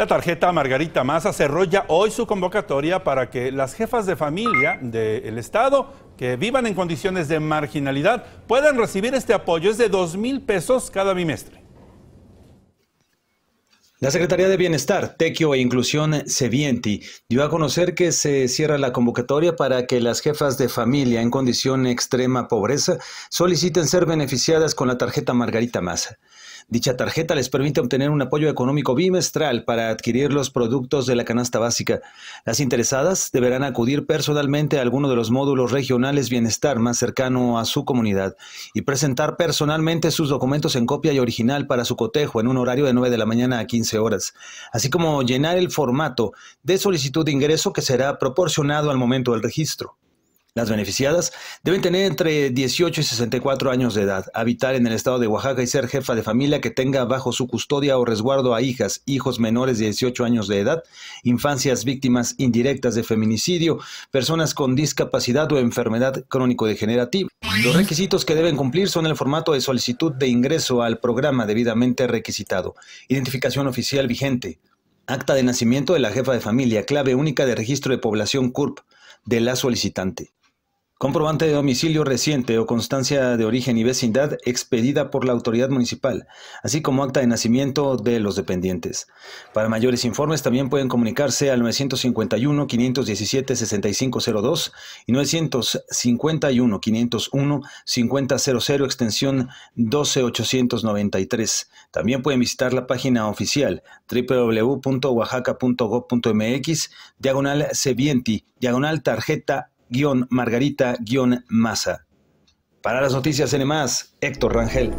La tarjeta Margarita Maza se ya hoy su convocatoria para que las jefas de familia del Estado que vivan en condiciones de marginalidad puedan recibir este apoyo. Es de dos mil pesos cada bimestre. La Secretaría de Bienestar, Tequio e Inclusión Sevienti dio a conocer que se cierra la convocatoria para que las jefas de familia en condición extrema pobreza soliciten ser beneficiadas con la tarjeta Margarita Massa. Dicha tarjeta les permite obtener un apoyo económico bimestral para adquirir los productos de la canasta básica. Las interesadas deberán acudir personalmente a alguno de los módulos regionales bienestar más cercano a su comunidad y presentar personalmente sus documentos en copia y original para su cotejo en un horario de 9 de la mañana a 15 horas, así como llenar el formato de solicitud de ingreso que será proporcionado al momento del registro. Las beneficiadas deben tener entre 18 y 64 años de edad, habitar en el estado de Oaxaca y ser jefa de familia que tenga bajo su custodia o resguardo a hijas, hijos menores de 18 años de edad, infancias víctimas indirectas de feminicidio, personas con discapacidad o enfermedad crónico-degenerativa. Los requisitos que deben cumplir son el formato de solicitud de ingreso al programa debidamente requisitado, identificación oficial vigente, acta de nacimiento de la jefa de familia, clave única de registro de población CURP de la solicitante. Comprobante de domicilio reciente o constancia de origen y vecindad expedida por la autoridad municipal, así como acta de nacimiento de los dependientes. Para mayores informes también pueden comunicarse al 951-517-6502 y 951-501-5000 extensión 12893. También pueden visitar la página oficial www.oaxaca.gov.mx, diagonal Sevienti, diagonal tarjeta margarita Maza. Para las noticias N, Héctor Rangel.